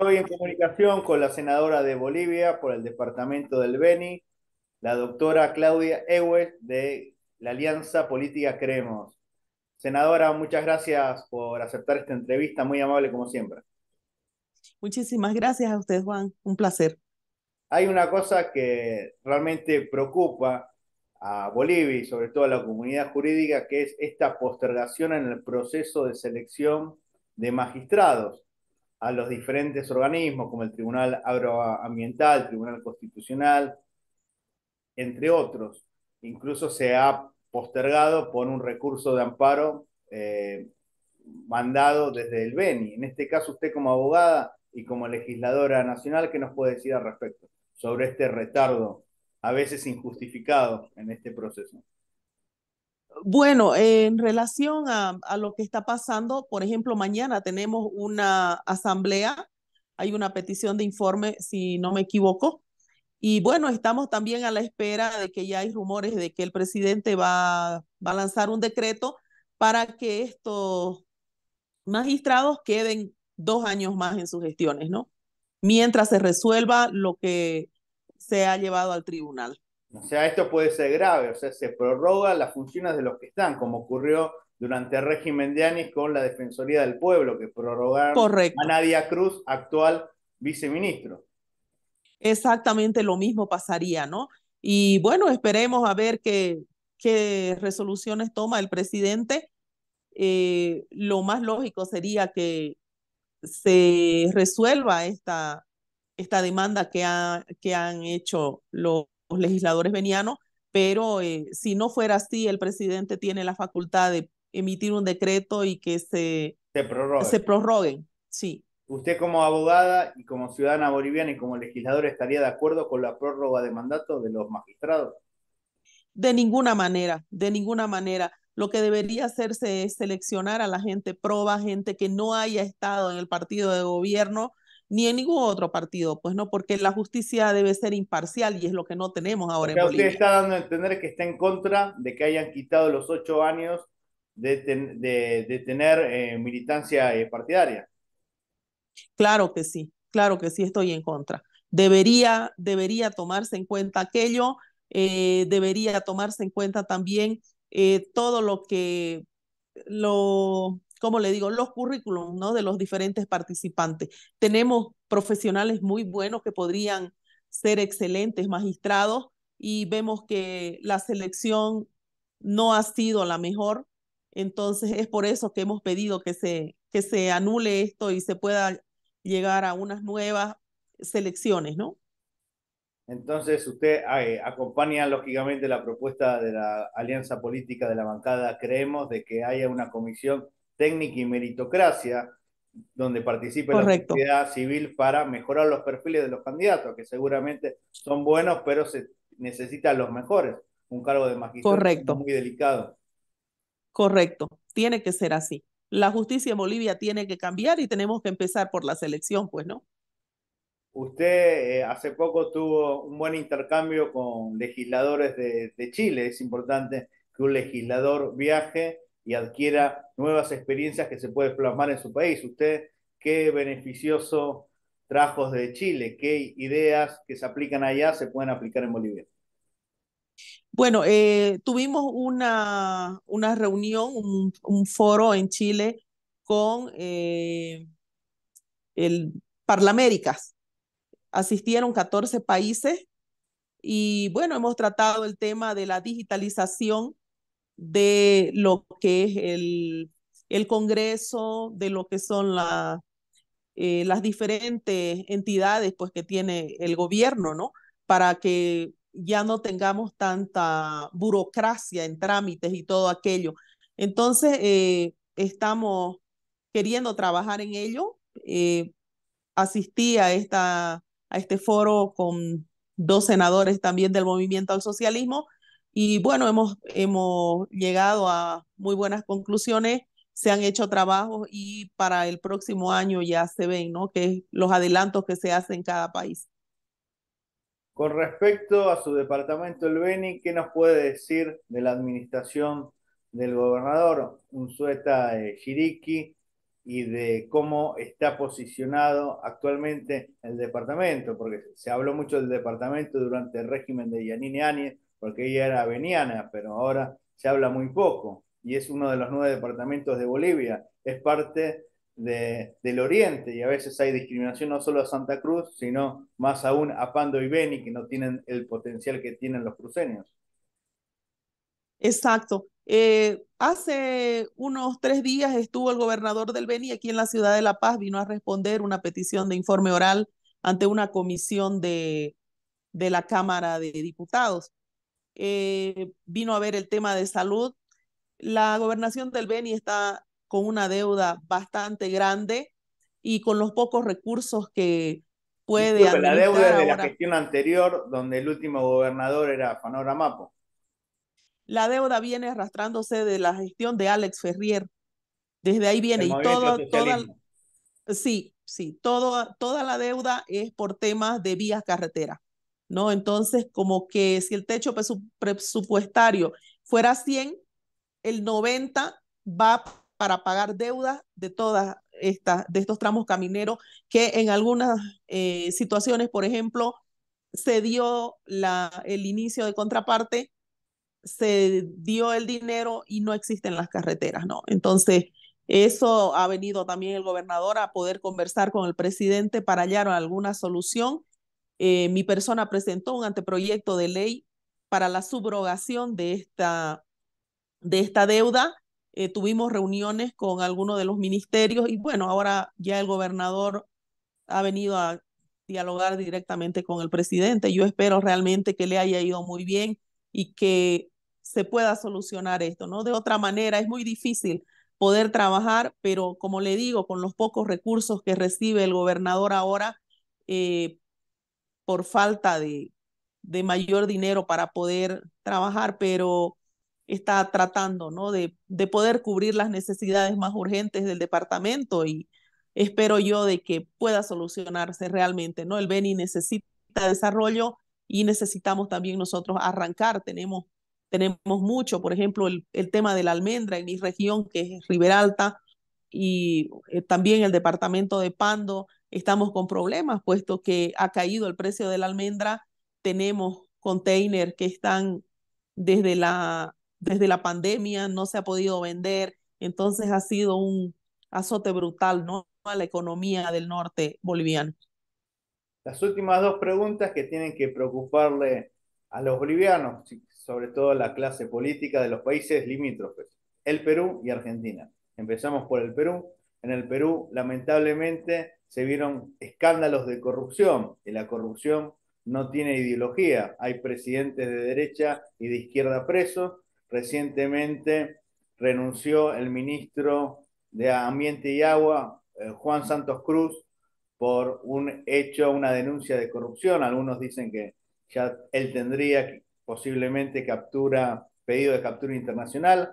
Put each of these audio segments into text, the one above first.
Estoy en comunicación con la senadora de Bolivia por el departamento del Beni, la doctora Claudia Ewes de la Alianza Política Creemos. Senadora, muchas gracias por aceptar esta entrevista, muy amable como siempre. Muchísimas gracias a usted, Juan, un placer. Hay una cosa que realmente preocupa a Bolivia y sobre todo a la comunidad jurídica, que es esta postergación en el proceso de selección de magistrados a los diferentes organismos como el Tribunal Agroambiental, Tribunal Constitucional, entre otros. Incluso se ha postergado por un recurso de amparo eh, mandado desde el BENI. En este caso, usted como abogada y como legisladora nacional, ¿qué nos puede decir al respecto sobre este retardo, a veces injustificado, en este proceso? Bueno, en relación a, lo que está pasando, por ejemplo, mañana tenemos una asamblea, hay una petición de informe, si no me equivoco, y bueno, estamos también a la espera de que ya hay rumores de que el presidente va, va a lanzar un decreto para que estos magistrados queden dos años más en sus gestiones, ¿no? Mientras se resuelva lo que se ha llevado al tribunal. O sea, esto puede ser grave, o sea, se prorroga las funciones de los que están, como ocurrió durante el régimen de Anis con la Defensoría del Pueblo, que prorrogaron a Nadia Cruz, actual viceministro. Exactamente lo mismo pasaría, ¿no? Y bueno, esperemos a ver qué, qué resoluciones toma el presidente. Eh, lo más lógico sería que se resuelva esta, esta demanda que, que han hecho los los legisladores venianos, pero eh, si no fuera así, el presidente tiene la facultad de emitir un decreto y que se, se, prorroguen. Sí. ¿Usted como abogada y como ciudadana boliviana y como legisladora estaría de acuerdo con la prórroga de mandato de los magistrados? De ninguna manera, de ninguna manera. Lo que debería hacerse es seleccionar a la gente proba, gente que no haya estado en el partido de gobierno ni en ningún otro partido, pues no, porque la justicia debe ser imparcial y es lo que no tenemos ahora en Bolivia. Usted está dando a entender que está en contra de que hayan quitado los ocho años de, tener eh, militancia eh, partidaria. Claro que sí, claro que sí estoy en contra. Debería, debería tomarse en cuenta aquello, eh, debería tomarse en cuenta también todo lo que lo como le digo, los currículums ¿no? de los diferentes participantes. Tenemos profesionales muy buenos que podrían ser excelentes magistrados y vemos que la selección no ha sido la mejor. Entonces es por eso que hemos pedido que se, que se anule esto y se pueda llegar a unas nuevas selecciones, ¿no? Entonces usted eh, acompaña lógicamente la propuesta de la alianza política de la bancada, creemos, de que haya una comisión técnica y meritocracia, donde participe la sociedad civil para mejorar los perfiles de los candidatos, que seguramente son buenos, pero se necesitan los mejores. Un cargo de magistrado muy delicado. Correcto, tiene que ser así. La justicia en Bolivia tiene que cambiar y tenemos que empezar por la selección, pues, ¿no? Usted eh, hace poco tuvo un buen intercambio con legisladores de, de Chile. Es importante que un legislador viaje y adquiera nuevas experiencias que se pueden plasmar en su país. Usted, qué beneficioso trajos de Chile, qué ideas que se aplican allá se pueden aplicar en Bolivia. Bueno, eh, tuvimos una, una reunión, un, foro en Chile con eh, el Parlaméricas. Asistieron 14 países y bueno, hemos tratado el tema de la digitalización de lo que es el, Congreso, de lo que son eh, las diferentes entidades pues, que tiene el gobierno, ¿no? Para que ya no tengamos tanta burocracia en trámites y todo aquello. Entonces, eh, estamos queriendo trabajar en ello. Eh, asistí a, esta, a este foro con dos senadores también del movimiento al socialismo y bueno, hemos, hemos llegado a muy buenas conclusiones, se han hecho trabajos y para el próximo año ya se ven, ¿no? Que los adelantos que se hacen en cada país. Con respecto a su departamento, el Beni, ¿qué nos puede decir de la administración del gobernador Unzueta Jiriki, eh, y de cómo está posicionado actualmente el departamento? Porque se habló mucho del departamento durante el régimen de Yanine Áñez, porque ella era veniana, pero ahora se habla muy poco y es uno de los nueve departamentos de Bolivia, es parte del Oriente y a veces hay discriminación no solo a Santa Cruz, sino más aún a Pando y Beni, que no tienen el potencial que tienen los cruceños. Exacto. Eh, hace unos tres días estuvo el gobernador del Beni aquí en la ciudad de La Paz, vino a responder una petición de informe oral ante una comisión de la Cámara de Diputados. Eh, vino a ver el tema de salud. La gobernación del Beni está con una deuda bastante grande y con los pocos recursos que puede. la deuda es de la gestión anterior, donde el último gobernador era Fanora Mapo. La deuda viene arrastrándose de la gestión de Alex Ferrier. Desde ahí viene. y todo, sí, sí, toda la deuda es por temas de vías carreteras. ¿no? Entonces, como que si el techo presupuestario fuera 100, el 90 va para pagar deudas de todas estas, de estos tramos camineros que en algunas eh, situaciones, por ejemplo, se dio la, el inicio de contraparte, se dio el dinero y no existen las carreteras, ¿no? Entonces, eso ha venido también el gobernador a poder conversar con el presidente para hallar alguna solución eh, mi persona presentó un anteproyecto de ley para la subrogación de esta, de esta deuda. Eh, tuvimos reuniones con algunos de los ministerios y bueno, ahora ya el gobernador ha venido a dialogar directamente con el presidente. Yo espero realmente que le haya ido muy bien y que se pueda solucionar esto, ¿no? De otra manera es muy difícil poder trabajar, pero como le digo, con los pocos recursos que recibe el gobernador ahora, eh, por falta de, mayor dinero para poder trabajar, pero está tratando ¿no? de, de poder cubrir las necesidades más urgentes del departamento y espero yo de que pueda solucionarse realmente. ¿no? El Beni necesita desarrollo y necesitamos también nosotros arrancar. Tenemos, tenemos mucho, por ejemplo, el, tema de la almendra en mi región, que es Riberalta, y eh, también el departamento de Pando estamos con problemas, puesto que ha caído el precio de la almendra, tenemos containers que están desde la, desde la pandemia, no se ha podido vender, entonces ha sido un azote brutal ¿no? a la economía del norte boliviano. Las últimas dos preguntas que tienen que preocuparle a los bolivianos, sobre todo a la clase política de los países limítrofes, el Perú y Argentina. Empezamos por el Perú. En el Perú, lamentablemente, se vieron escándalos de corrupción, y la corrupción no tiene ideología. Hay presidentes de derecha y de izquierda presos. Recientemente renunció el ministro de Ambiente y Agua, eh, Juan Santos Cruz, por un hecho, una denuncia de corrupción. Algunos dicen que ya él tendría posiblemente captura, pedido de captura internacional.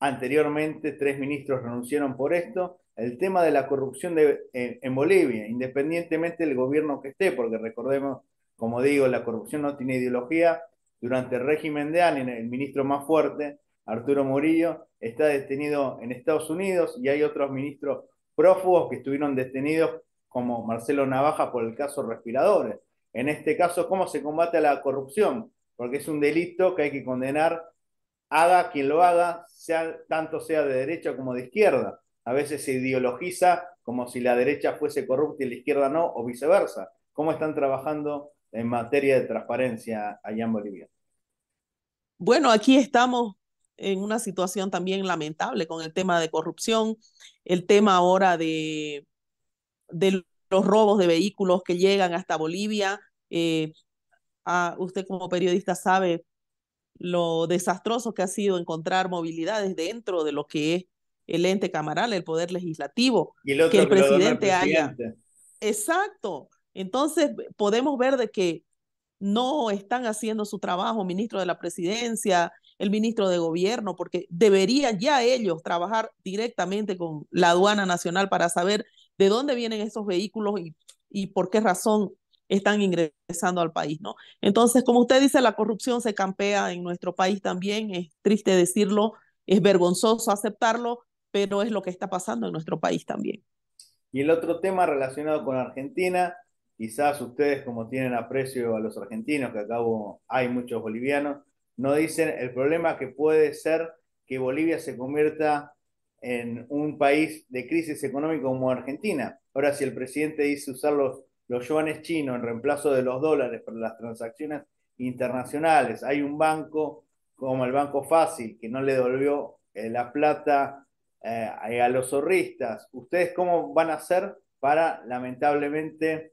Anteriormente, tres ministros renunciaron por esto el tema de la corrupción en, Bolivia, independientemente del gobierno que esté, porque recordemos, como digo, la corrupción no tiene ideología. Durante el régimen de Allen, el ministro más fuerte, Arturo Murillo, está detenido en Estados Unidos y hay otros ministros prófugos que estuvieron detenidos, como Marcelo Navaja, por el caso respiradores. En este caso, ¿cómo se combate la corrupción? Porque es un delito que hay que condenar, haga quien lo haga, sea, tanto sea de derecha como de izquierda a veces se ideologiza como si la derecha fuese corrupta y la izquierda no, o viceversa. ¿Cómo están trabajando en materia de transparencia allá en Bolivia? Bueno, aquí estamos en una situación también lamentable con el tema de corrupción, el tema ahora de, los robos de vehículos que llegan hasta Bolivia. Eh, a, ah, usted como periodista sabe lo desastroso que ha sido encontrar movilidades dentro de lo que es el ente camaral, el poder legislativo, que el presidente, haya. Exacto. Entonces podemos ver de que no están haciendo su trabajo, ministro de la presidencia, el ministro de gobierno, porque deberían ya ellos trabajar directamente con la aduana nacional para saber de dónde vienen esos vehículos y, y por qué razón están ingresando al país, ¿no? Entonces, como usted dice, la corrupción se campea en nuestro país también, es triste decirlo, es vergonzoso aceptarlo, pero es lo que está pasando en nuestro país también. Y el otro tema relacionado con Argentina, quizás ustedes como tienen aprecio a los argentinos, que acabo hay muchos bolivianos, no dicen el problema que puede ser que Bolivia se convierta en un país de crisis económica como Argentina. Ahora, si el presidente dice usar los, yuanes chinos en reemplazo de los dólares para las transacciones internacionales, hay un banco como el Banco Fácil que no le devolvió eh, la plata eh, a los zorristas, ¿ustedes cómo van a hacer para lamentablemente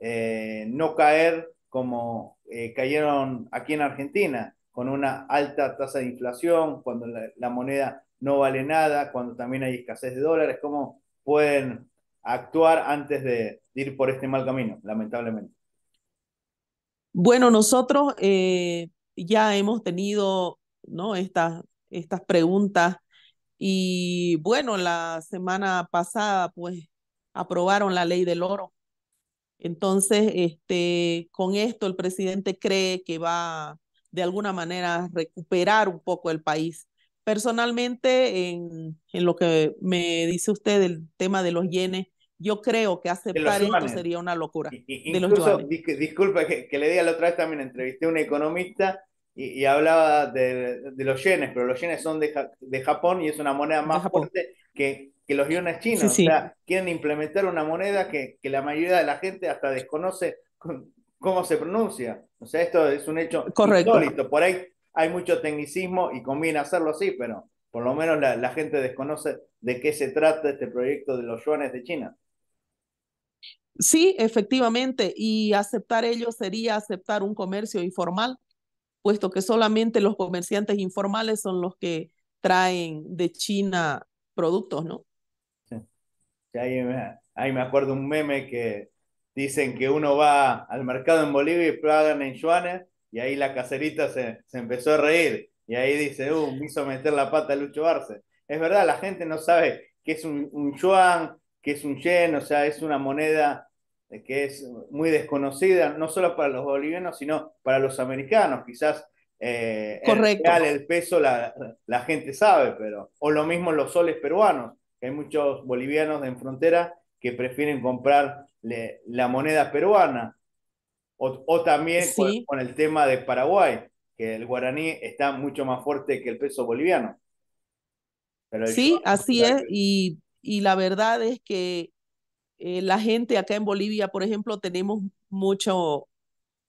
eh, no caer como eh, cayeron aquí en Argentina, con una alta tasa de inflación, cuando la, moneda no vale nada, cuando también hay escasez de dólares? ¿Cómo pueden actuar antes de ir por este mal camino, lamentablemente? Bueno, nosotros ya hemos tenido ¿no? Estas, estas preguntas y bueno, la semana pasada pues aprobaron la ley del oro. Entonces, este, con esto el presidente cree que va de alguna manera a recuperar un poco el país. Personalmente, en, lo que me dice usted del tema de los yenes, yo creo que aceptar esto sería una locura. disculpa que, le diga la otra vez, también entrevisté a un economista y, hablaba de, los yenes, pero los yenes son de, Japón y es una moneda más fuerte que, que, los yuanes chinos. O sea, quieren implementar una moneda que, la mayoría de la gente hasta desconoce cómo se pronuncia. O sea, esto es un hecho Correcto. Por ahí hay mucho tecnicismo y conviene hacerlo así, pero por lo menos la, la gente desconoce de qué se trata este proyecto de los yuanes de China. Sí, efectivamente, y aceptar ellos sería aceptar un comercio informal puesto que solamente los comerciantes informales son los que traen de China productos, ¿no? Sí. Ahí, me, acuerdo un meme que dicen que uno va al mercado en Bolivia y plagan en yuanes y ahí la caserita se, empezó a reír y ahí dice, uh, me hizo meter la pata Lucho Barce. Es verdad, la gente no sabe qué es un, un yuan, qué es un yen, o sea, es una moneda que es muy desconocida, no solo para los bolivianos, sino para los americanos. Quizás eh, El, peso la, la, gente sabe, pero. O lo mismo los soles peruanos, que hay muchos bolivianos en frontera que prefieren comprar la moneda peruana. O, o también con, el tema de Paraguay, que el guaraní está mucho más fuerte que el peso boliviano. sí, así es. Y, y, la verdad es que eh, la gente acá en Bolivia, por ejemplo, tenemos mucho,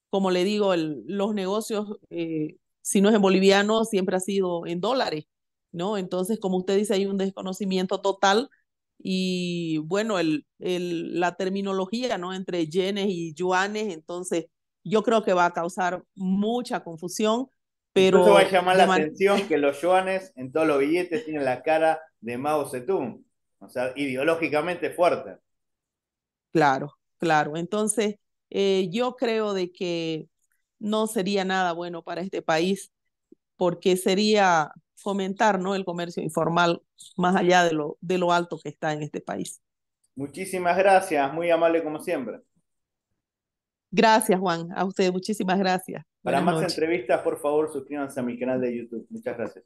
como le digo, el, los negocios, eh, si no es en boliviano, siempre ha sido en dólares, ¿no? Entonces, como usted dice, hay un desconocimiento total y bueno, el, el, la terminología, ¿no? Entre yenes y yuanes, entonces yo creo que va a causar mucha confusión, pero... va a llamar la atención que los yuanes en todos los billetes tienen la cara de Mao Zedong, o sea, ideológicamente fuerte. Claro, claro. Entonces, eh, yo creo de que no sería nada bueno para este país porque sería fomentar ¿no? el comercio informal más allá de lo, de lo alto que está en este país. Muchísimas gracias, muy amable como siempre. Gracias, Juan. A usted, muchísimas gracias. Para más entrevistas, por favor, suscríbanse a mi canal de YouTube. Muchas gracias.